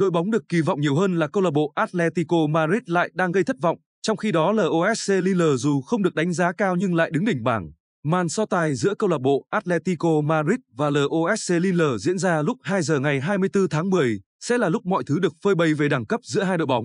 đội bóng được kỳ vọng nhiều hơn là câu lạc bộ Atletico Madrid lại đang gây thất vọng, trong khi đó LOSC Lille dù không được đánh giá cao nhưng lại đứng đỉnh bảng. Màn so tài giữa câu lạc bộ Atletico Madrid và LOSC Lille diễn ra lúc 2 giờ ngày 24 tháng 10, sẽ là lúc mọi thứ được phơi bày về đẳng cấp giữa hai đội bóng.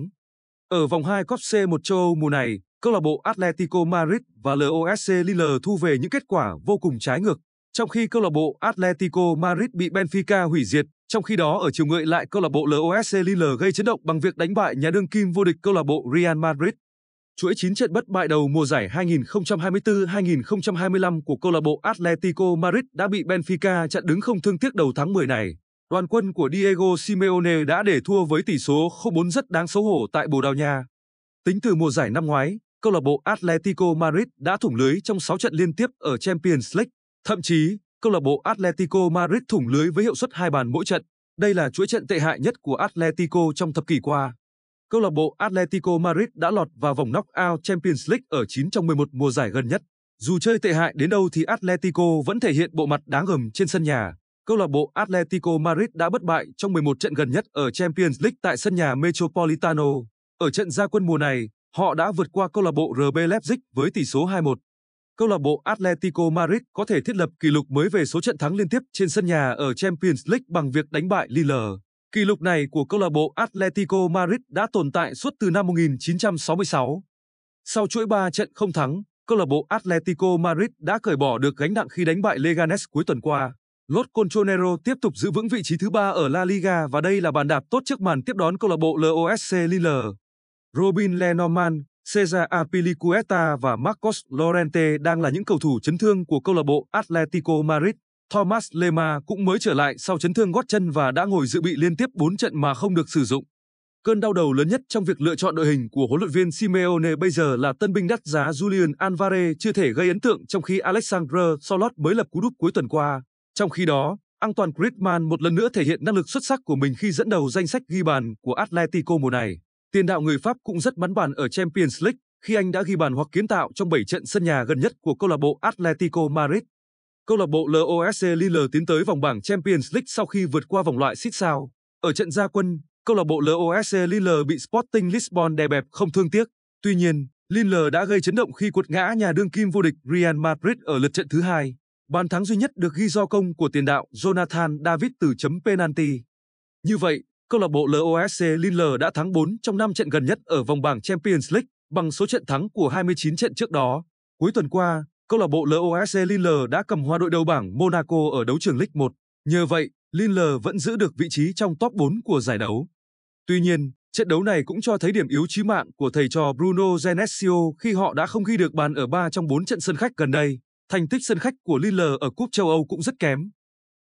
Ở vòng 2 Cúp C1 châu Âu mùa này, câu lạc bộ Atletico Madrid và LOSC Lille thu về những kết quả vô cùng trái ngược trong khi câu lạc bộ Atletico Madrid bị Benfica hủy diệt. Trong khi đó ở chiều ngược lại câu lạc bộ LOSC Lille gây chấn động bằng việc đánh bại nhà đương kim vô địch câu lạc bộ Real Madrid. Chuỗi 9 trận bất bại đầu mùa giải 2024-2025 của câu lạc bộ Atletico Madrid đã bị Benfica chặn đứng không thương tiếc đầu tháng 10 này. Đoàn quân của Diego Simeone đã để thua với tỷ số 0-4 rất đáng xấu hổ tại Bồ Đào Nha. Tính từ mùa giải năm ngoái, câu lạc bộ Atletico Madrid đã thủng lưới trong 6 trận liên tiếp ở Champions League Thậm chí, câu lạc bộ Atletico Madrid thủng lưới với hiệu suất hai bàn mỗi trận. Đây là chuỗi trận tệ hại nhất của Atletico trong thập kỷ qua. Câu lạc bộ Atletico Madrid đã lọt vào vòng knockout Champions League ở 9 trong 11 mùa giải gần nhất. Dù chơi tệ hại đến đâu thì Atletico vẫn thể hiện bộ mặt đáng gờm trên sân nhà. Câu lạc bộ Atletico Madrid đã bất bại trong 11 trận gần nhất ở Champions League tại sân nhà Metropolitano. Ở trận ra quân mùa này, họ đã vượt qua câu lạc bộ RB Leipzig với tỷ số 2-1 câu lạc bộ Atletico Madrid có thể thiết lập kỷ lục mới về số trận thắng liên tiếp trên sân nhà ở Champions League bằng việc đánh bại Lille. Kỷ lục này của câu lạc bộ Atletico Madrid đã tồn tại suốt từ năm 1966. Sau chuỗi 3 trận không thắng, câu lạc bộ Atletico Madrid đã cởi bỏ được gánh nặng khi đánh bại Leganes cuối tuần qua. Los Colchoneros tiếp tục giữ vững vị trí thứ ba ở La Liga và đây là bàn đạp tốt trước màn tiếp đón câu lạc bộ LOSC Lille. Robin Lenormand, Cesar Apilicueta và Marcos Lorente đang là những cầu thủ chấn thương của câu lạc bộ Atletico Madrid. Thomas Lema cũng mới trở lại sau chấn thương gót chân và đã ngồi dự bị liên tiếp 4 trận mà không được sử dụng. Cơn đau đầu lớn nhất trong việc lựa chọn đội hình của huấn luyện viên Simeone bây giờ là tân binh đắt giá Julian Alvarez chưa thể gây ấn tượng trong khi Alexandre Solot mới lập cú đúp cuối tuần qua. Trong khi đó, Antoine Griezmann một lần nữa thể hiện năng lực xuất sắc của mình khi dẫn đầu danh sách ghi bàn của Atletico mùa này. Tiền đạo người Pháp cũng rất bắn bàn ở Champions League khi anh đã ghi bàn hoặc kiến tạo trong 7 trận sân nhà gần nhất của câu lạc bộ Atletico Madrid. Câu lạc bộ LOSC Lille tiến tới vòng bảng Champions League sau khi vượt qua vòng loại xít sao. Ở trận gia quân, câu lạc bộ LOSC Lille bị Sporting Lisbon đè bẹp không thương tiếc. Tuy nhiên, Lille đã gây chấn động khi quật ngã nhà đương kim vô địch Real Madrid ở lượt trận thứ hai. Bàn thắng duy nhất được ghi do công của tiền đạo Jonathan David từ chấm penalty. Như vậy, câu lạc bộ LOSC Lille đã thắng 4 trong 5 trận gần nhất ở vòng bảng Champions League bằng số trận thắng của 29 trận trước đó. Cuối tuần qua, câu lạc bộ LOSC Lille đã cầm hoa đội đầu bảng Monaco ở đấu trường League 1. Nhờ vậy, Lille vẫn giữ được vị trí trong top 4 của giải đấu. Tuy nhiên, trận đấu này cũng cho thấy điểm yếu chí mạng của thầy trò Bruno Genesio khi họ đã không ghi được bàn ở 3 trong 4 trận sân khách gần đây. Thành tích sân khách của Lille ở Cúp châu Âu cũng rất kém.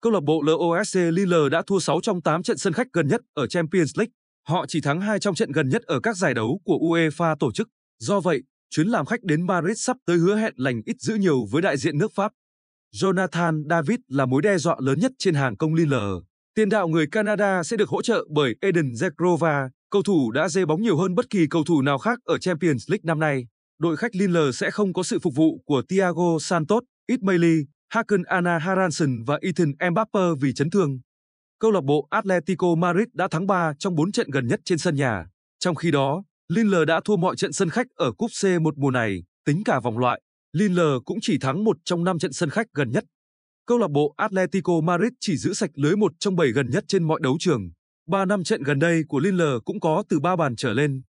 Câu lạc bộ LOSC Lille đã thua 6 trong 8 trận sân khách gần nhất ở Champions League. Họ chỉ thắng 2 trong trận gần nhất ở các giải đấu của UEFA tổ chức. Do vậy, chuyến làm khách đến Paris sắp tới hứa hẹn lành ít dữ nhiều với đại diện nước Pháp. Jonathan David là mối đe dọa lớn nhất trên hàng công Lille. Tiền đạo người Canada sẽ được hỗ trợ bởi Eden Zegrova, cầu thủ đã dê bóng nhiều hơn bất kỳ cầu thủ nào khác ở Champions League năm nay. Đội khách Lille sẽ không có sự phục vụ của Thiago Santos, Ismaili, Hakan Anna Haransson và Ethan Mbappe vì chấn thương. Câu lạc bộ Atletico Madrid đã thắng 3 trong 4 trận gần nhất trên sân nhà. Trong khi đó, Lille đã thua mọi trận sân khách ở cúp c một mùa này, tính cả vòng loại. Lille cũng chỉ thắng một trong 5 trận sân khách gần nhất. Câu lạc bộ Atletico Madrid chỉ giữ sạch lưới một trong 7 gần nhất trên mọi đấu trường. 3 năm trận gần đây của Lille cũng có từ 3 bàn trở lên.